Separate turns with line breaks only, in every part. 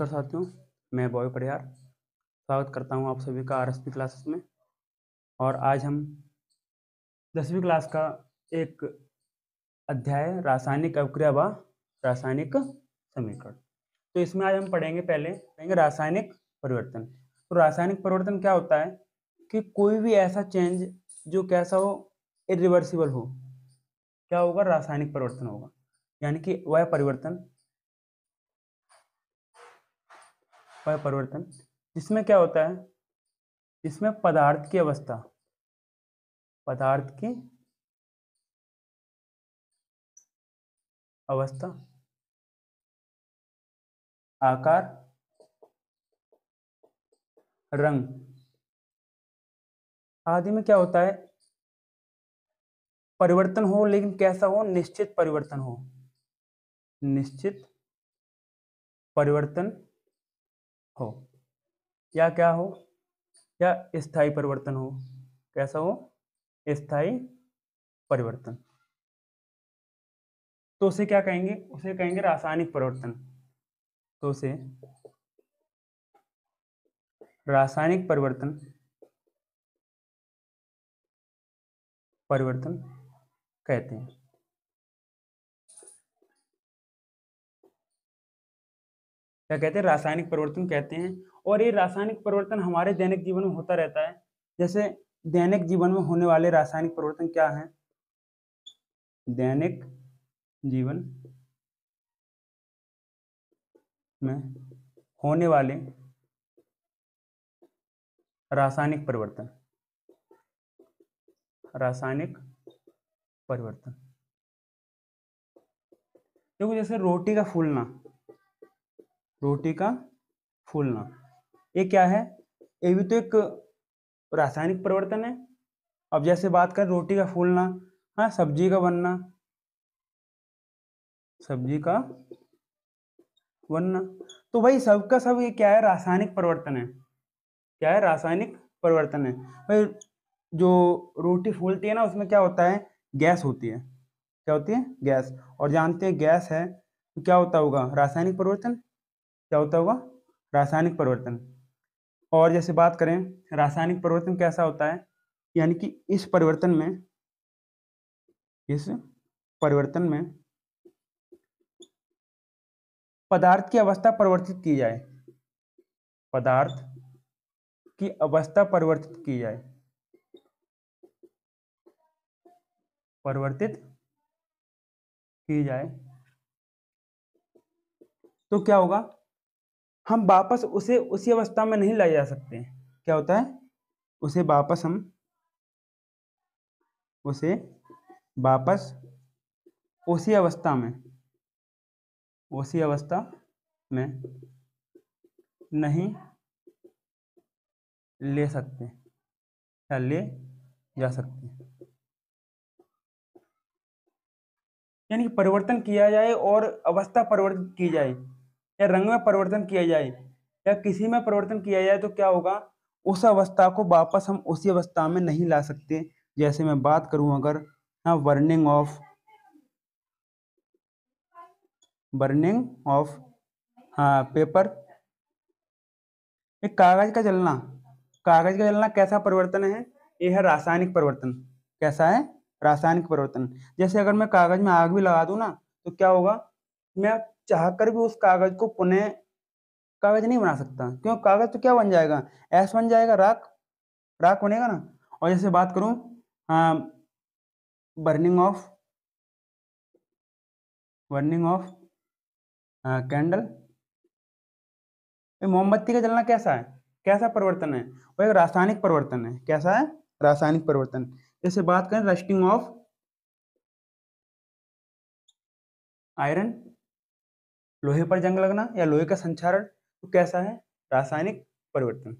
नमस्कार साथियों मैं बॉय परिहार स्वागत करता हूं आप सभी का आर क्लासेस में और आज हम दसवीं क्लास का एक अध्याय रासायनिक अवक्रिया व रासायनिक समीकरण तो इसमें आज हम पढ़ेंगे पहले पढ़ेंगे रासायनिक परिवर्तन तो रासायनिक परिवर्तन क्या होता है कि कोई भी ऐसा चेंज जो कैसा हो इिवर्सिबल हो क्या होगा रासायनिक परिवर्तन होगा यानी कि वह परिवर्तन पर परिवर्तन इसमें क्या होता है
इसमें पदार्थ की अवस्था पदार्थ की अवस्था आकार रंग आदि में क्या होता है
परिवर्तन हो लेकिन कैसा हो निश्चित परिवर्तन हो निश्चित परिवर्तन हो या क्या हो या स्थायी परिवर्तन हो कैसा हो स्थाई परिवर्तन तो उसे क्या कहेंगे उसे कहेंगे रासायनिक
परिवर्तन तो उसे रासायनिक परिवर्तन परिवर्तन कहते हैं
क्या कहते हैं रासायनिक परिवर्तन कहते हैं और ये रासायनिक परिवर्तन हमारे दैनिक जीवन में होता रहता है जैसे दैनिक जीवन में होने वाले रासायनिक परिवर्तन क्या है
दैनिक जीवन में होने वाले
रासायनिक परिवर्तन रासायनिक परिवर्तन देखो जैसे रोटी का फूलना रोटी का फूलना ये क्या है ये भी तो एक रासायनिक परिवर्तन है अब जैसे बात करें रोटी का फूलना हाँ सब्जी का बनना सब्जी का बनना तो भाई सबका सब ये क्या है रासायनिक परिवर्तन है क्या है रासायनिक परिवर्तन है भाई जो रोटी फूलती है ना उसमें क्या होता है गैस होती है क्या होती है गैस और जानते हैं गैस है तो क्या होता होगा रासायनिक परिवर्तन क्या होता होगा रासायनिक परिवर्तन और जैसे बात करें रासायनिक परिवर्तन कैसा होता है यानी कि इस परिवर्तन में इस परिवर्तन में पदार्थ की अवस्था परिवर्तित की जाए पदार्थ की अवस्था परिवर्तित की जाए परिवर्तित की जाए तो क्या होगा हम वापस उसे उसी अवस्था में नहीं लाए जा सकते क्या होता है उसे वापस हम उसे वापस उसी अवस्था में उसी अवस्था में नहीं
ले सकते या ले जा सकते यानी
परिवर्तन किया जाए और अवस्था परिवर्तित की जाए या रंग में परिवर्तन किया जाए या किसी में परिवर्तन किया जाए तो क्या होगा उस अवस्था को वापस हम उसी अवस्था में नहीं ला सकते जैसे मैं बात करूं अगर ना वर्निंग ऑफ बर्निंग ऑफ हाँ पेपर हाँ, एक कागज का जलना कागज का जलना कैसा परिवर्तन है यह है रासायनिक परिवर्तन कैसा है रासायनिक परिवर्तन जैसे अगर मैं कागज में आग भी लगा दू ना तो क्या होगा मैं चाहकर भी उस कागज को पुनः कागज नहीं बना सकता क्यों कागज तो क्या बन जाएगा ऐस बन जाएगा राख राख बनेगा ना और जैसे बात करूं आ, burning of burning of candle मोमबत्ती का जलना कैसा है कैसा परिवर्तन है वो एक रासायनिक परिवर्तन है कैसा है रासायनिक परिवर्तन जैसे बात करें रस्टिंग ऑफ आयरन लोहे पर जंग लगना या लोहे का संचारण तो कैसा है रासायनिक परिवर्तन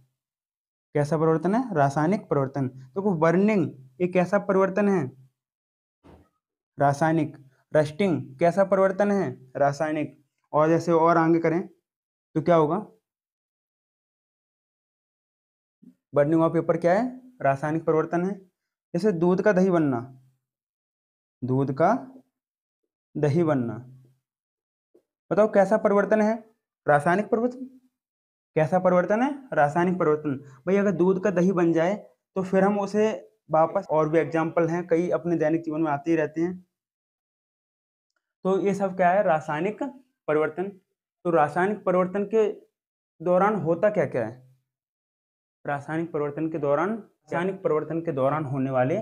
कैसा परिवर्तन है रासायनिक परिवर्तन देखो तो बर्निंग ये कैसा परिवर्तन है रासायनिक रस्टिंग कैसा परिवर्तन है रासायनिक और जैसे और आगे करें तो क्या होगा बर्निंग ऑफ पेपर क्या है रासायनिक परिवर्तन है जैसे दूध का दही बनना दूध का दही बनना बताओ कैसा परिवर्तन है रासायनिक परिवर्तन कैसा परिवर्तन है रासायनिक परिवर्तन भाई अगर दूध का दही बन जाए तो फिर हम उसे वापस और भी एग्जाम्पल हैं कई अपने दैनिक जीवन में आते ही रहते हैं तो ये सब क्या है रासायनिक परिवर्तन तो रासायनिक परिवर्तन के दौरान होता क्या क्या है रासायनिक परिवर्तन के दौरान रासायनिक परिवर्तन के दौरान होने वाले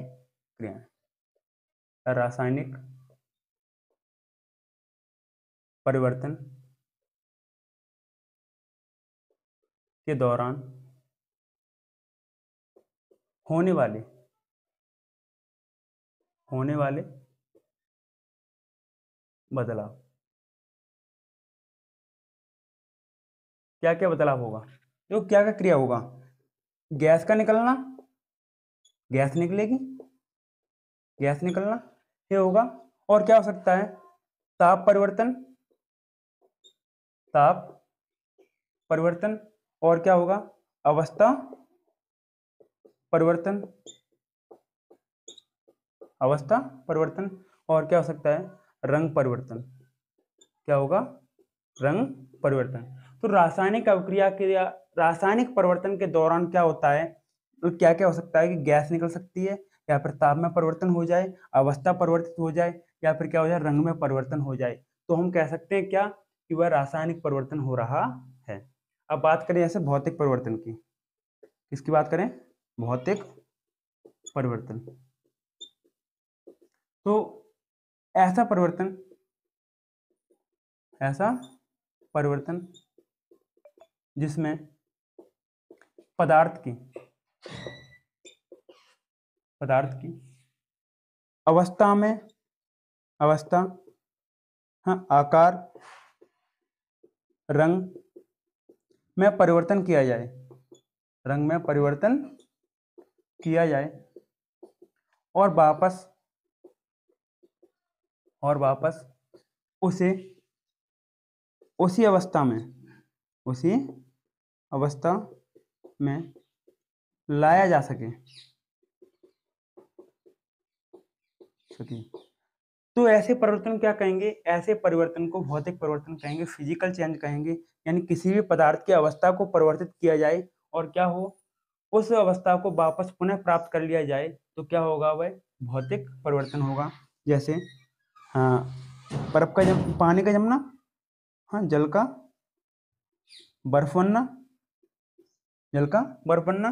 क्रियाएं रासायनिक परिवर्तन के दौरान होने वाले होने वाले बदलाव क्या क्या बदलाव होगा देखो क्या क्या क्रिया होगा गैस का निकलना गैस निकलेगी गैस
निकलना ये होगा और क्या हो सकता है ताप परिवर्तन ताप परिवर्तन और क्या होगा अवस्था परिवर्तन अवस्था परिवर्तन और क्या हो सकता है रंग परिवर्तन क्या होगा रंग परिवर्तन तो रासायनिक अवक्रिया के रासायनिक परिवर्तन के दौरान क्या होता है तो क्या क्या हो सकता है कि गैस निकल सकती है या फिर ताप में परिवर्तन हो जाए अवस्था परिवर्तित हो जाए या फिर क्या हो जाए रंग में परिवर्तन हो जाए तो हम कह सकते हैं क्या कि वह रासायनिक परिवर्तन हो रहा है अब बात करें ऐसे भौतिक परिवर्तन की किसकी बात करें भौतिक परिवर्तन तो ऐसा परिवर्तन ऐसा परिवर्तन जिसमें पदार्थ की पदार्थ की अवस्था में अवस्था हाँ आकार रंग में परिवर्तन किया जाए रंग में परिवर्तन किया जाए और वापस और वापस उसे उसी अवस्था में उसी अवस्था में लाया जा सके तो ऐसे परिवर्तन क्या कहेंगे ऐसे परिवर्तन को भौतिक परिवर्तन कहेंगे फिजिकल चेंज कहेंगे यानी किसी भी पदार्थ की अवस्था को परिवर्तित किया जाए और क्या हो उस अवस्था को वापस पुनः प्राप्त कर लिया जाए तो क्या होगा वह भौतिक परिवर्तन होगा जैसे हाँ बर्फ का जम पानी का जमना हाँ जल का बर्फ बनना जल का बर्फ बनना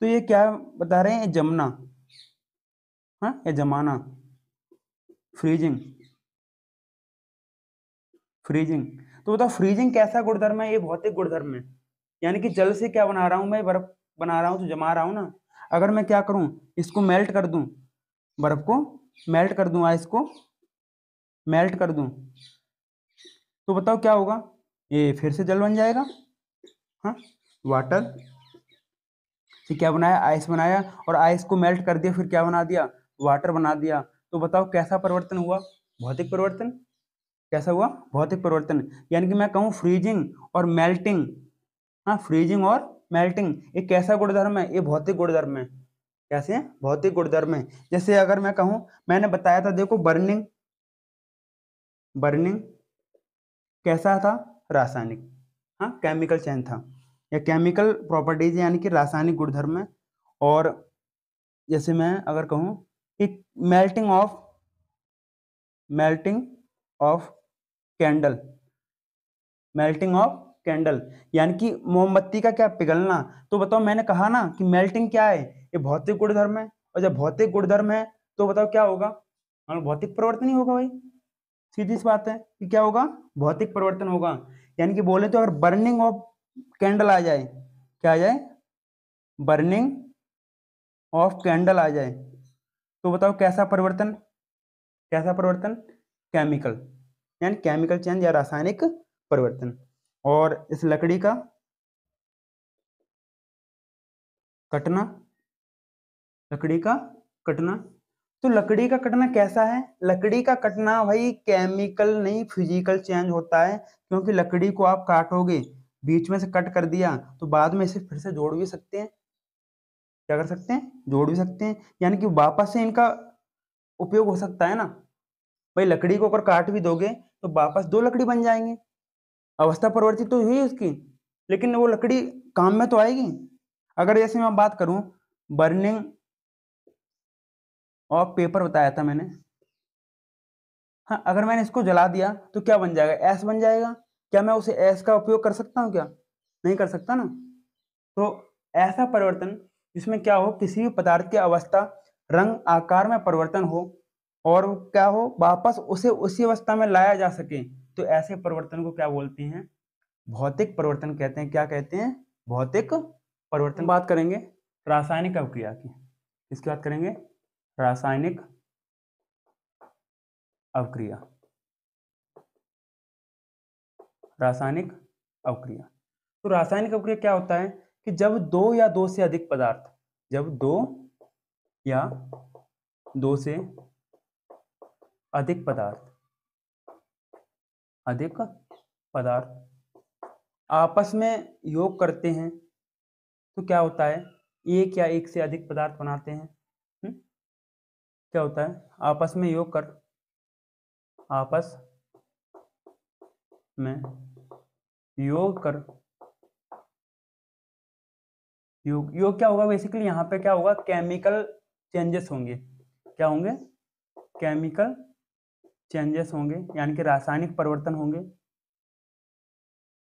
तो ये क्या बता रहे हैं जमना हाँ या जमाना फ्रीजिंग फ्रीजिंग तो बताओ फ्रीजिंग कैसा गुणधर्म है ये भौतिक गुणधर्म है यानी कि जल से क्या बना रहा हूं मैं बर्फ बना रहा हूं तो जमा रहा हूं ना अगर मैं क्या करूं इसको मेल्ट कर दूं बर्फ को मेल्ट कर दूं आइस को मेल्ट कर दूं तो बताओ क्या होगा ये फिर से जल बन जाएगा हाँ वाटर से क्या बनाया आइस बनाया और आइस को मेल्ट कर दिया फिर क्या बना दिया वाटर बना दिया तो बताओ कैसा परिवर्तन हुआ भौतिक परिवर्तन कैसा हुआ भौतिक परिवर्तन यानी कि मैं कहूँ फ्रीजिंग और मेल्टिंग हाँ फ्रीजिंग और मेल्टिंग ये कैसा गुणधर्म है ये भौतिक गुणधर्म है कैसे भौतिक गुणधर्म है जैसे अगर मैं कहूँ मैंने बताया था देखो बर्निंग बर्निंग कैसा था रासायनिक हाँ केमिकल चैन था या केमिकल प्रॉपर्टीज यानी कि रासायनिक गुणधर्म है और जैसे मैं अगर कहूँ it melting of melting of candle melting of candle यानी कि मोमबत्ती का क्या पिघलना तो बताओ मैंने कहा ना कि मेल्टिंग क्या है ये भौतिक गुणधर्म है और जब भौतिक गुणधर्म है तो बताओ क्या होगा हाँ, भौतिक परिवर्तन ही होगा भाई सीधी सी बात है कि क्या होगा भौतिक परिवर्तन होगा यानी कि बोले तो अगर बर्निंग ऑफ कैंडल आ जाए क्या आ जाए बर्निंग ऑफ कैंडल आ जाए तो बताओ कैसा परिवर्तन कैसा परिवर्तन केमिकल यानी केमिकल चेंज या रासायनिक परिवर्तन और इस लकड़ी का कटना लकड़ी का कटना
तो लकड़ी का कटना
कैसा है लकड़ी का कटना भाई केमिकल नहीं फिजिकल चेंज होता है क्योंकि लकड़ी को आप काटोगे बीच में से कट कर दिया तो बाद में इसे फिर से जोड़ भी सकते हैं क्या कर सकते हैं जोड़ भी सकते हैं यानी कि वापस से इनका उपयोग हो सकता है ना भाई लकड़ी को अगर काट भी दोगे तो वापस दो लकड़ी बन जाएंगे अवस्था परिवर्तित तो हुई उसकी लेकिन वो लकड़ी काम में तो आएगी अगर जैसे मैं बात करूं बर्निंग ऑफ पेपर बताया था मैंने हाँ अगर मैंने इसको जला दिया तो क्या बन जाएगा एस बन जाएगा क्या मैं उसे ऐस का उपयोग कर सकता हूँ क्या नहीं कर सकता ना तो ऐसा परिवर्तन इसमें क्या हो किसी भी पदार्थ की अवस्था रंग आकार में परिवर्तन हो और क्या हो वापस उसे उसी अवस्था में लाया जा सके तो ऐसे परिवर्तन को क्या बोलते हैं भौतिक परिवर्तन कहते हैं क्या कहते हैं भौतिक परिवर्तन बात करेंगे रासायनिक अवक्रिया की इसकी बात करेंगे रासायनिक अवक्रिया रासायनिक अवक्रिया तो रासायनिक अवक्रिया क्या होता है कि जब दो या दो से अधिक पदार्थ जब दो या दो से अधिक पदार्थ अधिक पदार्थ आपस में योग करते हैं तो क्या होता है एक या एक से अधिक पदार्थ बनाते हैं हुँ? हम्म? क्या होता है आपस में योग कर आपस में योग कर योग योग क्या होगा बेसिकली यहाँ पे क्या होगा केमिकल चेंजेस होंगे क्या होंगे केमिकल चेंजेस होंगे यानी कि रासायनिक परिवर्तन होंगे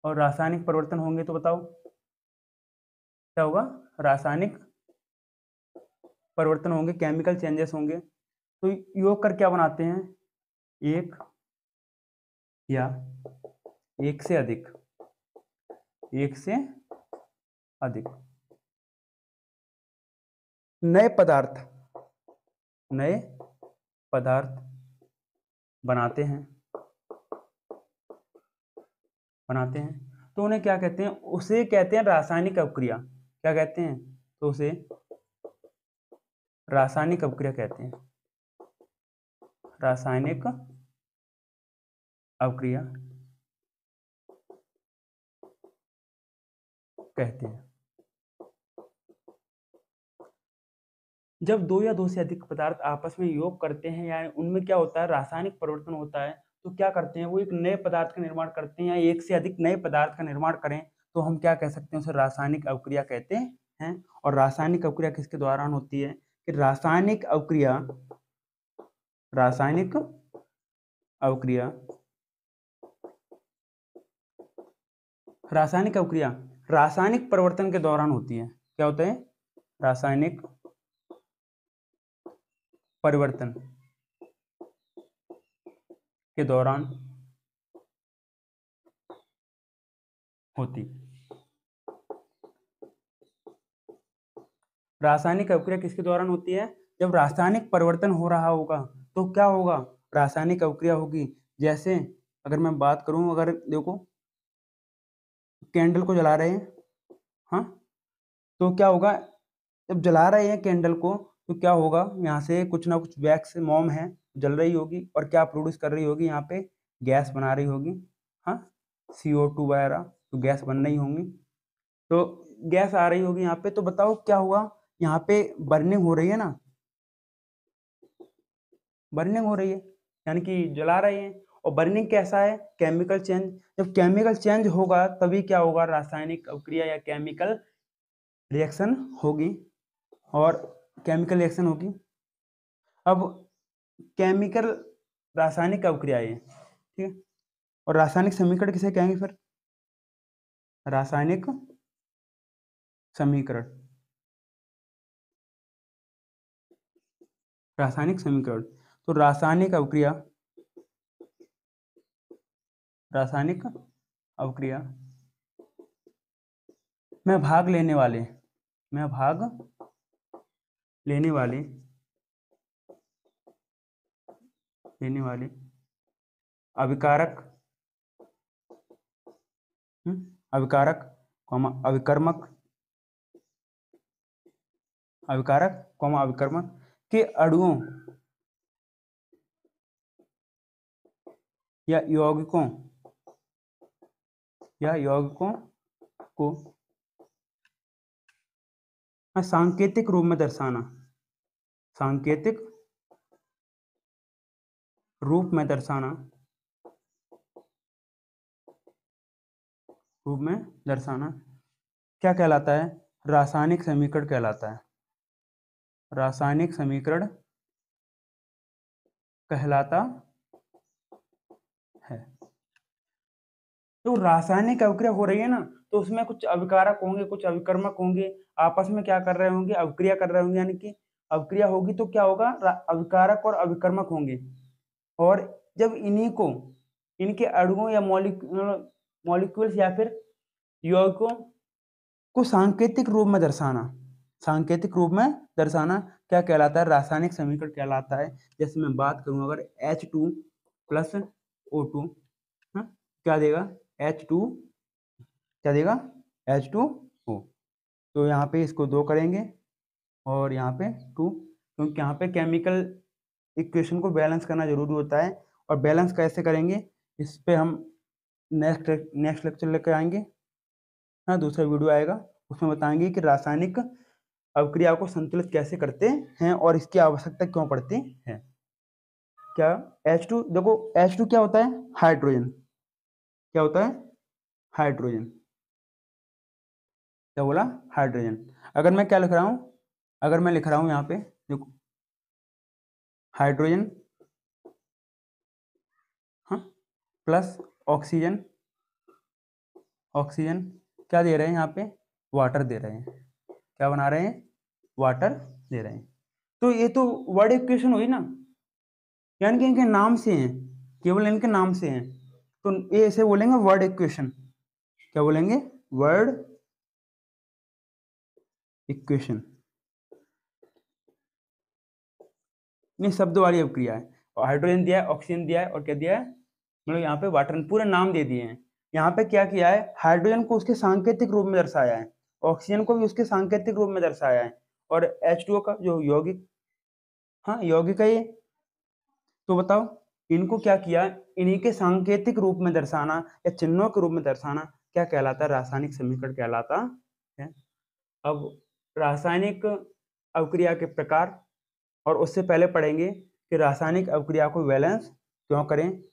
और रासायनिक परिवर्तन होंगे तो बताओ क्या होगा रासायनिक परिवर्तन होंगे केमिकल चेंजेस होंगे तो योग कर क्या बनाते हैं एक या एक
से अधिक एक से अधिक नए पदार्थ नए पदार्थ बनाते हैं
बनाते हैं तो उन्हें क्या कहते हैं उसे कहते हैं रासायनिक अवक्रिया क्या कहते हैं तो उसे रासायनिक अवक्रिया कहते हैं
रासायनिक अवक्रिया कहते हैं
जब दो या दो से अधिक पदार्थ आपस में योग करते हैं या उनमें क्या होता है रासायनिक परिवर्तन होता है तो क्या करते हैं वो एक नए पदार्थ का निर्माण करते हैं या एक से अधिक नए पदार्थ का निर्माण करें तो हम क्या कह सकते हैं उसे रासायनिक अवक्रिया कहते हैं और रासायनिक अवक्रिया किसके दौरान होती है कि रासायनिक अवक्रिया रासायनिक अवक्रिया रासायनिक अवक्रिया रासायनिक परिवर्तन के दौरान होती है क्या होता है रासायनिक परिवर्तन
के दौरान होती
रासायनिक अवक्रिया किसके दौरान होती है जब रासायनिक परिवर्तन हो रहा होगा तो क्या होगा रासायनिक अवक्रिया होगी जैसे अगर मैं बात करूं अगर देखो कैंडल को जला रहे हैं हाँ तो क्या होगा जब जला रहे हैं कैंडल को तो क्या होगा यहाँ से कुछ ना कुछ वैक्स मोम है जल रही होगी और क्या प्रोड्यूस कर रही होगी यहाँ पे गैस बना रही होगी हाँ सी ओ टू वगैरह तो गैस बन रही होंगी तो गैस आ रही होगी यहाँ पे तो बताओ क्या हुआ यहाँ पे बर्निंग हो रही है ना बर्निंग हो रही है यानी कि जला रहे हैं और बर्निंग कैसा है केमिकल चेंज जब केमिकल चेंज होगा तभी क्या होगा रासायनिक अवक्रिया या केमिकल रिएक्शन होगी और केमिकल रिएक्शन होगी अब केमिकल रासायनिक अवक्रिया है ठीक है और रासायनिक समीकरण किसे कहेंगे
फिर रासायनिक समीकरण रासायनिक समीकरण तो रासायनिक अवक्रिया रासायनिक
अवक्रिया में भाग लेने वाले में भाग लेने वाले लेने वाले अविकारक हम्म, अविकारक अविकर्मक अविकारक कौम अविकर्मक के अड़ुओं
या यौगिकों या यौगिकों को
मैं सांकेतिक रूप में दर्शाना सांकेतिक रूप में दर्शाना रूप में दर्शाना क्या कहलाता है रासायनिक समीकरण कहलाता है रासायनिक समीकरण कहलाता तो रासायनिक अवक्रिया हो रही है ना तो उसमें कुछ अविकारक होंगे कुछ अविकर्मक होंगे आपस में क्या कर रहे होंगे अवक्रिया कर रहे होंगे यानी कि अवक्रिया होगी तो क्या होगा अविकारक और अविकर्मक होंगे और जब इन्हीं को इनके अड़ुओं या मॉलिक्यूल्स या फिर यौगिकों को सांकेतिक रूप में दर्शाना सांकेतिक रूप में दर्शाना क्या कहलाता है रासायनिक समीकरण कहलाता है जैसे मैं बात करूँ अगर H two plus O two क्या देगा एच टू क्या देगा एच टू ओ तो यहाँ पे इसको दो करेंगे और यहाँ पे टू क्योंकि तो यहाँ पे केमिकल इक्वेशन को बैलेंस करना ज़रूरी होता है और बैलेंस कैसे करेंगे इस पर हम नेक्स्ट नेक्स्ट लेक्चर लेकर आएंगे हाँ दूसरा वीडियो आएगा उसमें बताएंगे कि रासायनिक अवक्रिया को संतुलित कैसे करते हैं और इसकी आवश्यकता क्यों पड़ती है क्या H2 देखो H2 क्या होता है हाइड्रोजन क्या होता है हाइड्रोजन क्या बोला हाइड्रोजन अगर मैं क्या लिख रहा हूं अगर मैं लिख रहा हूं यहां पे देखो हाइड्रोजन हाँ, प्लस ऑक्सीजन ऑक्सीजन क्या दे रहे हैं यहाँ पे वाटर दे रहे हैं क्या बना रहे हैं वाटर दे रहे हैं तो ये तो वर्ड इक्वेशन हुई ना यानी कि इनके नाम से हैं केवल इनके नाम से हैं तो ये ऐसे बोलेंगे वर्ड इक्वेशन
क्या बोलेंगे वर्ड इक्वेशन नहीं शब्द वाली अवक्रिया है
और हाइड्रोजन दिया है ऑक्सीजन दिया है और क्या दिया है मतलब यहाँ पे वाटर पूरे नाम दे दिए हैं यहाँ पे क्या किया है हाइड्रोजन को उसके सांकेतिक रूप में दर्शाया है ऑक्सीजन को भी उसके सांकेतिक रूप में दर्शाया है और एच का जो यौगिक हाँ यौगिक है ये तो बताओ इनको क्या किया इन्हीं के सांकेतिक रूप में दर्शाना या चिन्हों के रूप में दर्शाना क्या कहलाता है रासायनिक समीकरण कहलाता है अब रासायनिक अवक्रिया के प्रकार और उससे पहले पढ़ेंगे कि रासायनिक अवक्रिया को वैलेंस क्यों करें